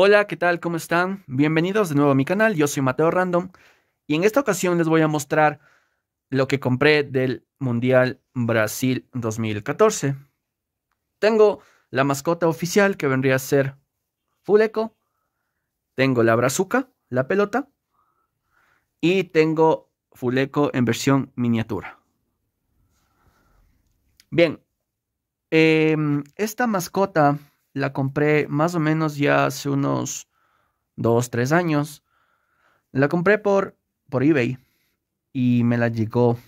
Hola, ¿qué tal? ¿Cómo están? Bienvenidos de nuevo a mi canal, yo soy Mateo Random y en esta ocasión les voy a mostrar lo que compré del Mundial Brasil 2014. Tengo la mascota oficial que vendría a ser Fuleco, tengo la brazuca, la pelota, y tengo Fuleco en versión miniatura. Bien, em, esta mascota la compré más o menos ya hace unos 2, 3 años. La compré por, por eBay y me la llegó.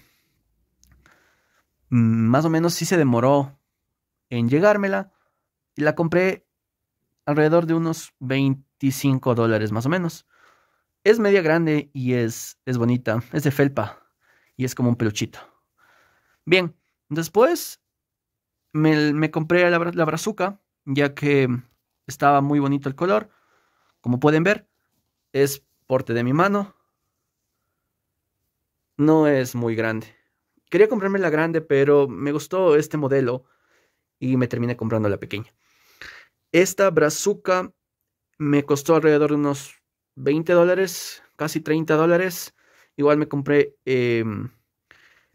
Mm, más o menos sí se demoró en llegármela. Y la compré alrededor de unos 25 dólares más o menos. Es media grande y es, es bonita. Es de felpa y es como un peluchito. Bien, después me, compré la brazuca ya que estaba muy bonito el color. Como pueden ver, es porte de mi mano. No es muy grande. Quería comprarme la grande, pero me gustó este modelo y me terminé comprando la pequeña. Esta Brazuca me costó alrededor de unos 20 dólares, casi 30 dólares. Igual me compré em,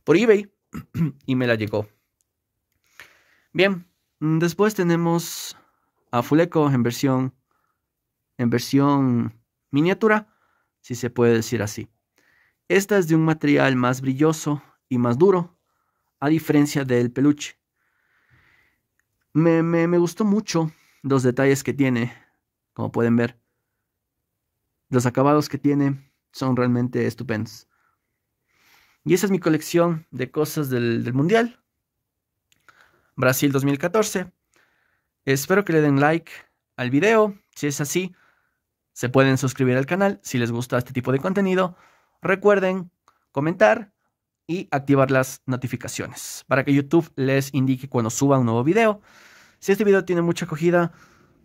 por eBay y me la llegó. Bien, Mm, después tenemos a Fuleco en versión, en versión miniatura, si se puede decir así. Esta es de un material más brilloso y más duro, a diferencia del peluche. Me, me, me gustó mucho los detalles que tiene, como pueden ver. Los acabados que tiene son realmente estupendos. Y esa es mi colección de cosas del, del mundial. Brasil 2014. Espero que le den like al video. Si es así, se pueden suscribir al canal si les gusta este tipo de contenido. Recuerden comentar y activar las notificaciones para que YouTube les indique cuando suba un nuevo video. Si este video tiene mucha acogida,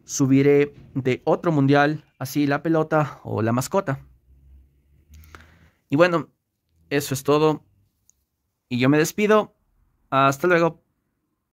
subiré de otro mundial, así la pelota o la mascota. Y bueno, eso es todo. Y yo me despido. Hasta luego.